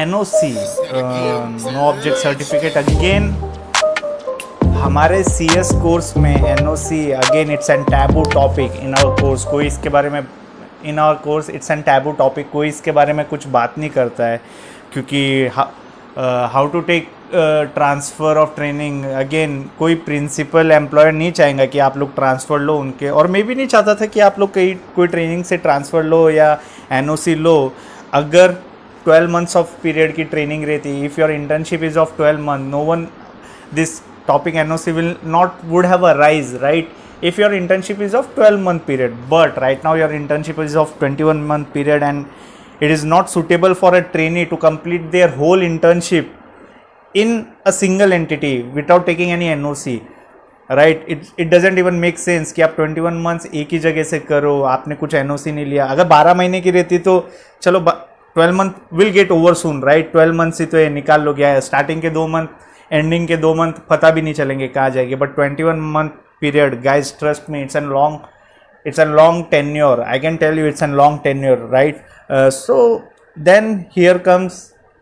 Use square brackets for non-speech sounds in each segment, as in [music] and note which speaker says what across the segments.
Speaker 1: N O C no objection certificate again हमारे C S course में N O C again it's an taboo topic in our course कोई इसके बारे में in our course it's an taboo topic कोई इसके बारे में कुछ बात नहीं करता है क्योंकि how to take transfer of training again कोई प्रिंसिपल एम्प्लॉयर नहीं चाहेंगे कि आप लोग ट्रांसफ़र लो उनके और मैं भी नहीं चाहता था कि आप लोग कहीं कोई ट्रेनिंग से ट्रांसफ़र लो या एन ओ सी लो अगर 12 मंथ्स ऑफ पीरियड की ट्रेनिंग रहती if your internship is of 12 month no one this topic N O C will not would have a rise right if your internship is of 12 month period but right now your internship is of 21 month period and it is not suitable for a trainee to complete their whole internship in a single entity without taking any N O C right it it doesn't even make sense कि आप 21 months एक ही जगह से करो आपने कुछ NOC नहीं लिया अगर 12 महीने की रहती तो चलो 12 month will get over soon right 12 month से तो ये निकाल लो गया है स्टार्टिंग के दो मंथ एंडिंग के दो मंथ पता भी नहीं चलेंगे कहाँ जाएंगे but 21 month period guys trust me it's an long it's an long tenure I can tell you it's an long tenure right so then here comes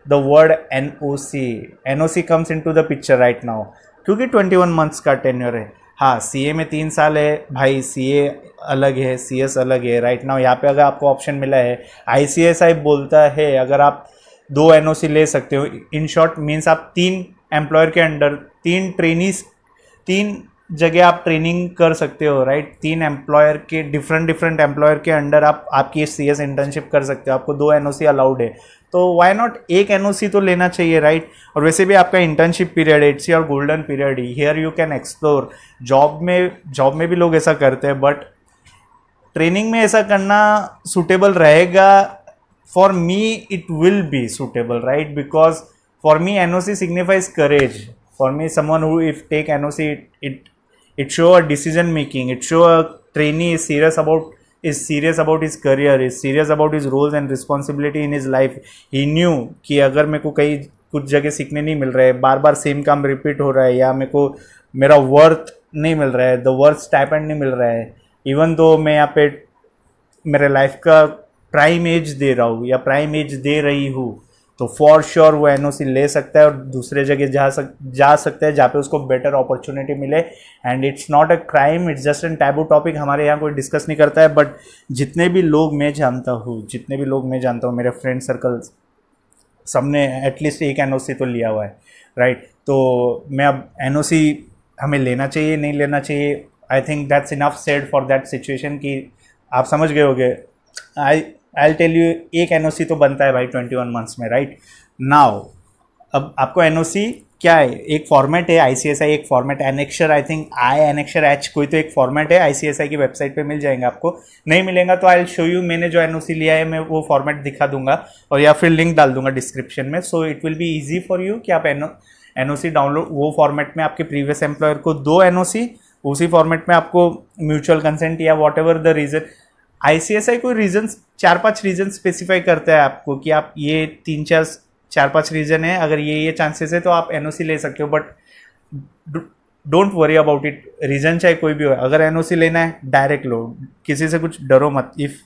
Speaker 1: the word N O C N O C comes into the picture right now क्योंकि twenty one months का tenure है हाँ सी ए में तीन साल है भाई सी ए अलग है सी एस अलग है राइट नाउ यहाँ पे अगर आपको ऑप्शन मिला है आई सी एस आई बोलता है अगर आप दो एन ओ सी ले सकते हो इन शॉर्ट मीन्स आप तीन एम्प्लॉयर के अंडर तीन ट्रेनिस तीन जगह आप ट्रेनिंग कर सकते हो राइट तीन एम्प्लॉयर के डिफरेंट डिफरेंट एम्प्लॉयर के अंडर आप आपकी सी एस इंटर्नशिप कर सकते हो आपको दो एन अलाउड है तो वाई नॉट एक एन तो लेना चाहिए राइट और वैसे भी आपका internship period it's your golden period here you can explore job में जॉब में भी लोग ऐसा करते हैं बट ट्रेनिंग में ऐसा करना सुटेबल रहेगा for me it will be suitable right because for me N O C signifies courage for me someone who if take N O C it it it show a decision making it show a trainee is serious about is serious about his career is serious about his roles and responsibility in his life he knew ki agar मेरे को कहीं कुछ जगह सीखने नहीं मिल रहा है bar बार सेम काम रिपीट हो रहा है या मेरे को मेरा वर्थ नहीं मिल रहा है द वर्थ स्टाइपेंड नहीं मिल रहा है इवन दो मैं यहाँ पे मेरे लाइफ का प्राइम एज दे रहा हूँ या प्राइम एज दे रही हूँ तो फॉर श्योर वो एन ले सकता है और दूसरे जगह जा सक जा सकता है जहाँ पे उसको बेटर अपॉर्चुनिटी मिले and it's not a crime it's just an taboo topic हमारे यहाँ कोई डिस्कस नहीं करता है बट जितने भी लोग मैं जानता हूँ जितने भी लोग मैं जानता हूँ मेरे फ्रेंड सर्कल सबने एटलीस्ट एक एन तो लिया हुआ है राइट right? तो मैं अब एन हमें लेना चाहिए नहीं लेना चाहिए I think that's enough said for that situation कि आप समझ गए होगे आई आई टेल यू एक एन तो बनता है भाई ट्वेंटी वन मंथ्स में राइट नाउ अब आपको एन क्या है एक फॉर्मेट है आई एक format annexure I think I annexure H कोई तो एक फॉर्मेट है आई की वेबसाइट पे मिल जाएगा आपको नहीं मिलेगा तो आई शो यू मैंने जो एन लिया है मैं वो फॉर्मेट दिखा दूंगा और या फिर लिंक डाल दूंगा डिस्क्रिप्शन में so it will be easy for you कि आप एनओ एनओसी डाउनलोड वो फॉर्मेट में आपके प्रीवियस एम्प्लॉयर को दो एन उसी फॉर्मेट में आपको म्यूचुअल कंसेंट या whatever the reason ICSI कोई रीजन चार पांच रीजन स्पेसिफाई करता है आपको कि आप ये तीन चार चार पांच रीजन है अगर ये ये चांसेस है तो आप एनओसी ले सकते हो but don't worry about it reason चाहे कोई भी हो अगर एनओसी लेना है डायरेक्ट लो किसी से कुछ डरो मत if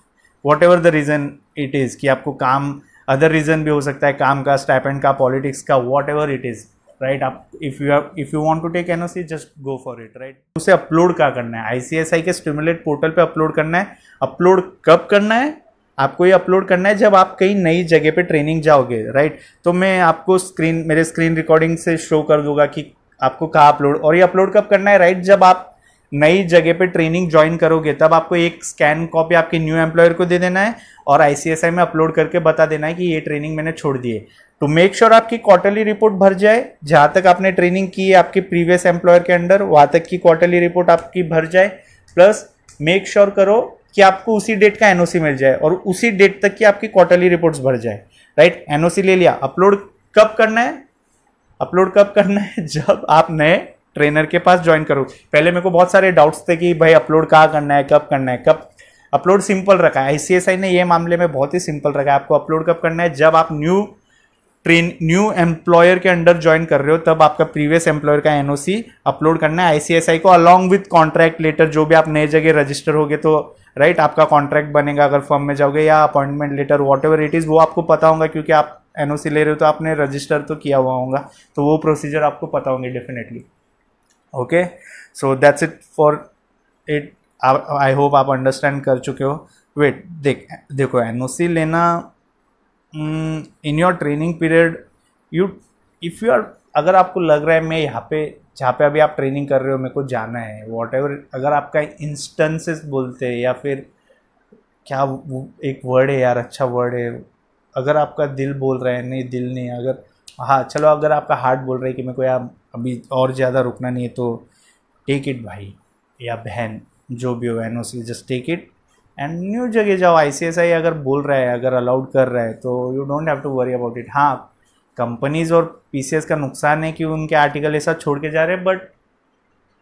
Speaker 1: whatever the reason it is कि आपको काम अदर रीजन भी हो सकता है काम का स्टैपेंड का पॉलिटिक्स का whatever it is right आप if you have if you want to take NOC just go for it right उसे अपलोड क्या करना है आईसीएसआई के स्टिमुलेट पोर्टल पे अपलोड करना है अपलोड कब करना है आपको ये अपलोड करना है जब आप कहीं नई जगह पे ट्रेनिंग जाओगे राइट तो मैं आपको स्क्रीन मेरे स्क्रीन रिकॉर्डिंग से शो कर दूंगा कि आपको कहाँ अपलोड और ये अपलोड कब करना है राइट जब आप नई जगह पे ट्रेनिंग ज्वाइन करोगे तब आपको एक स्कैन कॉपी आपके न्यू एम्प्लॉयर को दे देना है और आईसीएसआई में अपलोड करके बता देना है कि ये ट्रेनिंग मैंने छोड़ दिए तो मेक श्योर sure आपकी क्वार्टरली रिपोर्ट भर जाए जहाँ तक आपने ट्रेनिंग की है आपके प्रीवियस एम्प्लॉयर के अंडर वहाँ तक की क्वार्टरली रिपोर्ट आपकी भर जाए प्लस मेक श्योर करो कि आपको उसी डेट का एनओसी मिल जाए और उसी डेट तक की आपकी क्वार्टरली रिपोर्ट्स भर जाए राइट एनओसी ले लिया अपलोड कब करना है अपलोड कब करना है [laughs] जब आप नए ट्रेनर के पास ज्वाइन करूँ पहले मेरे को बहुत सारे डाउट्स थे कि भाई अपलोड कहाँ करना है कब करना है कब अपलोड सिंपल रखा है आई ने ये मामले में बहुत ही सिंपल रखा है आपको अपलोड कब करना है जब आप न्यू ट्रेन न्यू एम्प्लॉयर के अंडर ज्वाइन कर रहे हो तब आपका प्रीवियस एम्प्लॉयर का एनओसी अपलोड करना है आईसीएसआई को अलॉन्ग विथ कॉन्ट्रैक्ट लेटर जो भी आप नए जगह रजिस्टर होगे तो राइट आपका कॉन्ट्रैक्ट बनेगा अगर फॉर्म में जाओगे या appointment letter whatever it is वो आपको पता होगा क्योंकि आप एनओसी ले रहे हो तो आपने रजिस्टर तो किया हुआ होगा तो वो प्रोसीजर आपको पता होंगे definitely okay so that's it for it I hope आप अंडरस्टैंड कर चुके हो वेट देख देखो एन लेना in your training period you if you are अगर आपको लग रहा है मैं यहाँ पे जहाँ पे अभी आप ट्रेनिंग कर रहे हो मेरे को जाना है वॉट एवर अगर आपका इंस्टेंसेस बोलते हैं या फिर क्या एक वर्ड है यार अच्छा वर्ड है अगर आपका दिल बोल रहा है नहीं दिल नहीं अगर हाँ चलो अगर आपका हार्ट बोल रहा है कि मेरे को यार अभी और ज़्यादा रुकना नहीं है तो टेक इट भाई या बहन जो भी हो बहन उसकी just take it and new जगह जाओ आई सी एस आई अगर बोल रहा है अगर अलाउड कर रहा है तो you don't have to worry about it हाँ कंपनीज और पी सी एस का नुकसान है कि उनके आर्टिकल ऐसा छोड़ के जा रहे हैं बट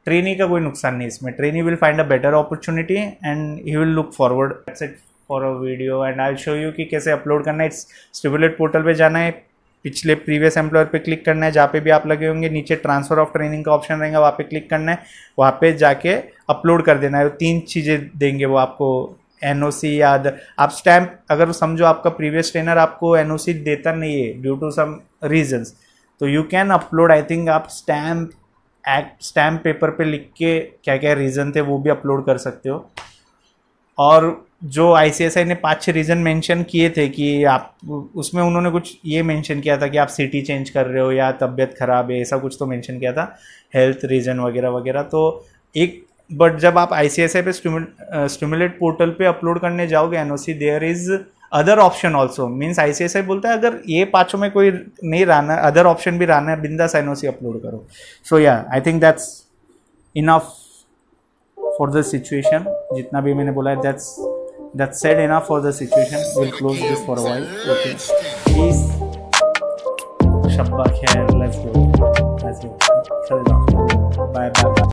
Speaker 1: ट्रेनी का कोई नुकसान नहीं इसमें trainee will find a better opportunity and he will look forward for a video and I show you कि कैसे अपलोड करना है इट्स स्टिबुलेट पोर्टल पर जाना है पिछले प्रीवियस एम्प्लॉयर पे क्लिक करना है जहाँ पे भी आप लगे होंगे नीचे ट्रांसफर ऑफ ट्रेनिंग का ऑप्शन रहेगा वहाँ पे क्लिक करना है वहाँ पे जाके अपलोड कर देना है वो तीन चीज़ें देंगे वो आपको एन या अदर आप स्टैम्प अगर समझो आपका प्रीवियस ट्रेनर आपको एन देता नहीं है ड्यू टू सम रीजन्स तो you can upload I think आप स्टैम्प एक्ट स्टैम्प पेपर पे लिख के क्या क्या रीज़न थे वो भी अपलोड कर सकते हो और जो आई ने पाँच छः रीज़न मेंशन किए थे कि आप उसमें उन्होंने कुछ ये मेंशन किया था कि आप सिटी चेंज कर रहे हो या तबीयत ख़राब है ऐसा कुछ तो मेंशन किया था हेल्थ रीज़न वगैरह वगैरह तो एक बट जब आप आई सी एस आई पे स्टिमुलेट पोर्टल पे अपलोड करने जाओगे N O C there is other option also means I C S I बोलता है अगर ये पाँचों में कोई नहीं रहना अदर ऑप्शन भी रहना है बिंदास एन ओ सी अपलोड करो सो या I think that's enough for the situation जितना भी मैंने बोला है that's that's said enough for the situation will close this for a while okay please शब्बा खैर लेट्स गो लेट्स गो चलो बाय बाय